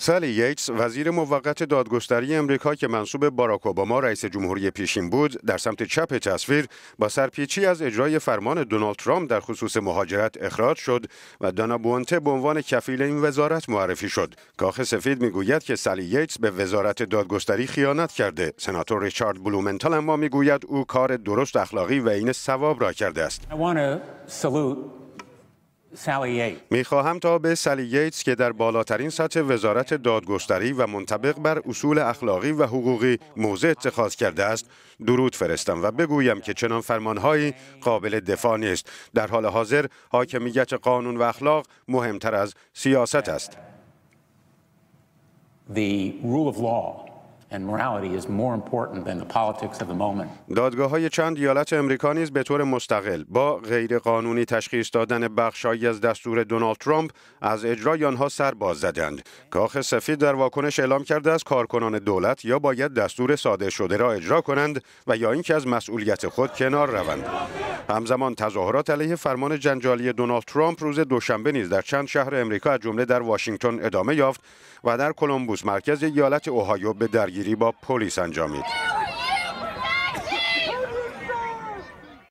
سالی ییتس وزیر موقت دادگستری امریکا که منصوب باراک اوباما رئیس جمهوری پیشین بود در سمت چپ تصویر با سرپیچی از اجرای فرمان دونالد ترامپ در خصوص مهاجرت اخراج شد و دانا بونته به عنوان کفیل این وزارت معرفی شد کاخ سفید میگوید که سالی ییتس به وزارت دادگستری خیانت کرده سناتور ریچارد بلومنتال اما میگوید او کار درست اخلاقی و این ثواب را کرده است میخواهم تا به سالی که در بالاترین سطح وزارت دادگستری و منطبق بر اصول اخلاقی و حقوقی موضع اتخاذ کرده است درود فرستم و بگویم که چنان فرمانهایی قابل دفاع نیست در حال حاضر حاکمیت قانون و اخلاق مهمتر از سیاست است The of law. دادگاه های چند ایالت امریکا نیز به طور مستقل با غیر قانونی تشخیص دادن بخشهایی از دستور دونالد ترامپ از اجرای آنها سر باز زدند. کاخ سفید در واکنش اعلام کرده است کارکنان دولت یا باید دستور ساده شده را اجرا کنند و یا اینکه از مسئولیت خود کنار روند. همزمان تظاهرات علیه فرمان جنجالی دونالد ترامپ روز دوشنبه نیز در چند شهر امریکا از جمله در واشنگتن ادامه یافت و در کلمبوس مرکز ایالت اوهایو به درگیری با پلیس انجامید